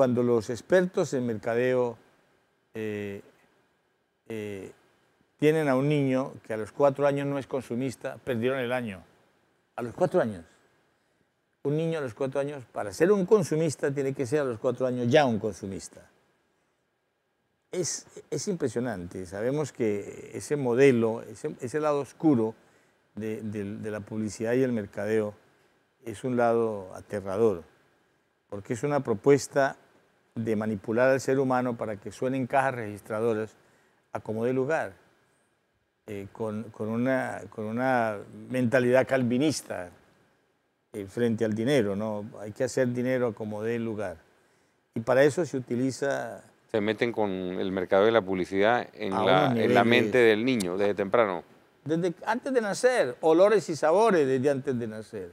cuando los expertos en mercadeo eh, eh, tienen a un niño que a los cuatro años no es consumista, perdieron el año. A los cuatro años. Un niño a los cuatro años, para ser un consumista, tiene que ser a los cuatro años ya un consumista. Es, es impresionante. Sabemos que ese modelo, ese, ese lado oscuro de la publicidad y el mercadeo, es un lado aterrador, porque es una propuesta de manipular al ser humano para que suenen cajas registradoras a como de lugar, eh, con, con, una, con, una, mentalidad calvinista eh, frente al dinero, ¿no? Hay que hacer dinero a como de lugar. Y para eso se utiliza... Se meten con el mercado de la publicidad en, la, en la, mente del niño desde temprano. Desde antes de nacer, olores y sabores desde antes de nacer.